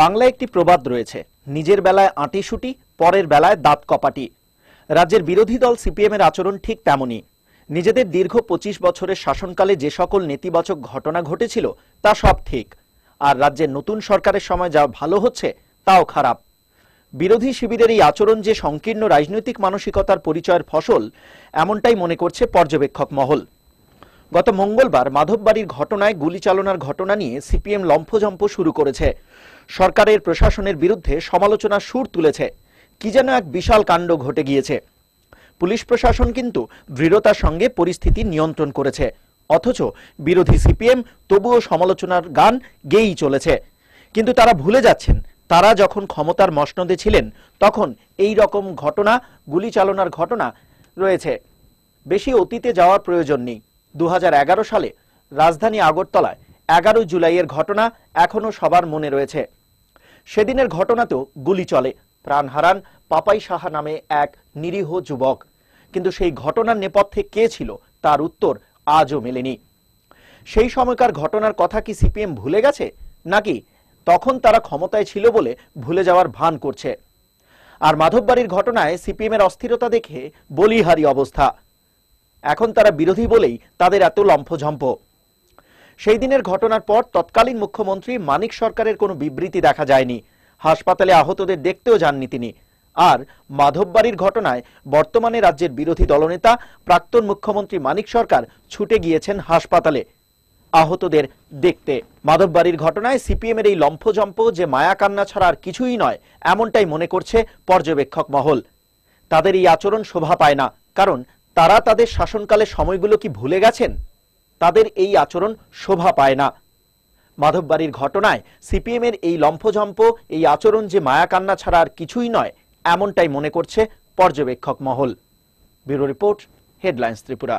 বাংলায় একটি প্রবাদ রয়েছে নিজের বেলায় আঁটি সুটি পরের বেলায় দাঁত কপাটি রাজ্যের বিরোধী দল সিপিএমের আচরণ ঠিক তেমনই নিজেদের দীর্ঘ পঁচিশ বছরের শাসনকালে যে সকল নেতিবাচক ঘটনা ঘটেছিল তা সব ঠিক আর রাজ্যের নতুন সরকারের সময় যা ভালো হচ্ছে তাও খারাপ বিরোধী শিবিরের এই আচরণ যে সংকীর্ণ রাজনৈতিক মানসিকতার পরিচয়ের ফসল এমনটাই মনে করছে পর্যবেক্ষক মহল গত মঙ্গলবার মাধববাড়ির ঘটনায় গুলি চালনার ঘটনা নিয়ে সিপিএম লম্ফজম্প শুরু করেছে সরকারের প্রশাসনের বিরুদ্ধে সমালোচনা সুর তুলেছে কি যেন এক বিশাল কাণ্ড ঘটে গিয়েছে পুলিশ প্রশাসন কিন্তু দৃঢ়তার সঙ্গে পরিস্থিতি নিয়ন্ত্রণ করেছে অথচ বিরোধী সিপিএম তবুও সমালোচনার গান গেয়েই চলেছে কিন্তু তারা ভুলে যাচ্ছেন তারা যখন ক্ষমতার মসনদে ছিলেন তখন এই রকম ঘটনা গুলি চালনার ঘটনা রয়েছে বেশি অতীতে যাওয়ার প্রয়োজন নেই দু সালে রাজধানী আগরতলায় এগারো জুলাইয়ের ঘটনা এখনও সবার মনে রয়েছে সেদিনের ঘটনাতেও গুলি চলে প্রাণ হারান পাপাই সাহা নামে এক নিরীহ যুবক কিন্তু সেই ঘটনার নেপথ্যে কে ছিল তার উত্তর আজও মেলেনি সেই সময়কার ঘটনার কথা কি সিপিএম ভুলে গেছে নাকি তখন তারা ক্ষমতায় ছিল বলে ভুলে যাওয়ার ভান করছে আর মাধববাড়ির ঘটনায় সিপিএমের অস্থিরতা দেখে বলিহারি অবস্থা এখন তারা বিরোধী বলেই তাদের এত লম্ফঝম্প সেই দিনের ঘটনার পর তৎকালীন মুখ্যমন্ত্রী মানিক সরকারের কোনো বিবৃতি দেখা যায়নি হাসপাতালে আহতদের দেখতেও যাননি তিনি আর মাধববাড়ির ঘটনায় বর্তমানে রাজ্যের বিরোধী দলনেতা প্রাক্তন মুখ্যমন্ত্রী মানিক সরকার ছুটে গিয়েছেন হাসপাতালে আহতদের দেখতে মাধববাড়ির ঘটনায় সিপিএমের এই লম্ফজম্প যে মায়া কান্না ছাড়া আর কিছুই নয় এমনটাই মনে করছে পর্যবেক্ষক মহল তাদের এই আচরণ শোভা পায় না কারণ তারা তাদের শাসনকালে সময়গুলো কি ভুলে গেছেন তাদের এই আচরণ শোভা পায় না মাধববাড়ির ঘটনায় সিপিএমের এই লম্ফঝম্প এই আচরণ যে মায়াকান্না ছাড়া আর কিছুই নয় এমনটাই মনে করছে পর্যবেক্ষক মহল ব্যুরো রিপোর্ট হেডলাইন্স ত্রিপুরা